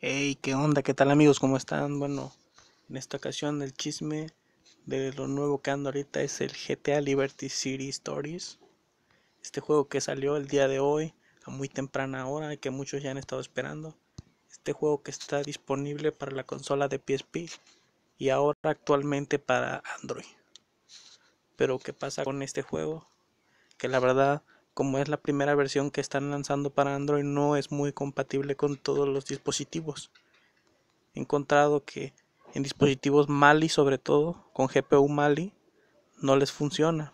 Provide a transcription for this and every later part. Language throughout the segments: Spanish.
Hey, ¿qué onda? ¿Qué tal amigos? ¿Cómo están? Bueno, en esta ocasión el chisme de lo nuevo que ando ahorita es el GTA Liberty City Stories. Este juego que salió el día de hoy a muy temprana hora y que muchos ya han estado esperando. Este juego que está disponible para la consola de PSP y ahora actualmente para Android. Pero ¿qué pasa con este juego? Que la verdad como es la primera versión que están lanzando para Android, no es muy compatible con todos los dispositivos. He encontrado que en dispositivos Mali, sobre todo, con GPU Mali, no les funciona.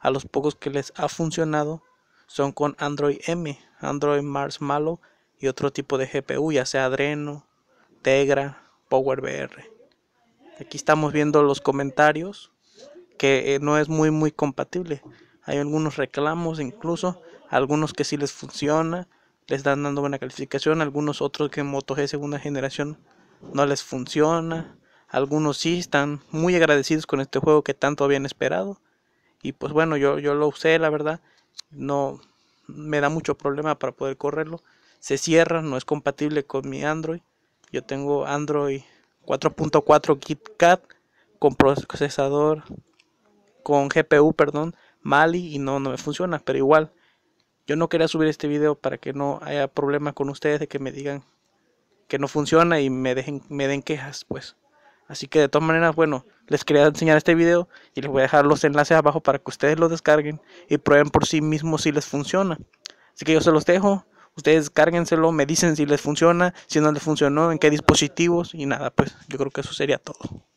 A los pocos que les ha funcionado son con Android M, Android Malo, y otro tipo de GPU, ya sea Adreno, Tegra, PowerVR. Aquí estamos viendo los comentarios que eh, no es muy muy compatible. Hay algunos reclamos incluso, algunos que sí les funciona, les están dando buena calificación, algunos otros que en Moto G segunda generación no les funciona, algunos sí están muy agradecidos con este juego que tanto habían esperado. Y pues bueno, yo, yo lo usé, la verdad, no me da mucho problema para poder correrlo. Se cierra, no es compatible con mi Android. Yo tengo Android 4.4 KitKat con procesador, con GPU, perdón, mal y no, no me funciona, pero igual. Yo no quería subir este video para que no haya problema con ustedes de que me digan que no funciona y me dejen me den quejas, pues. Así que de todas maneras, bueno, les quería enseñar este video y les voy a dejar los enlaces abajo para que ustedes lo descarguen y prueben por sí mismos si les funciona. Así que yo se los dejo, ustedes descárguenselo, me dicen si les funciona, si no les funcionó, en qué dispositivos y nada, pues yo creo que eso sería todo.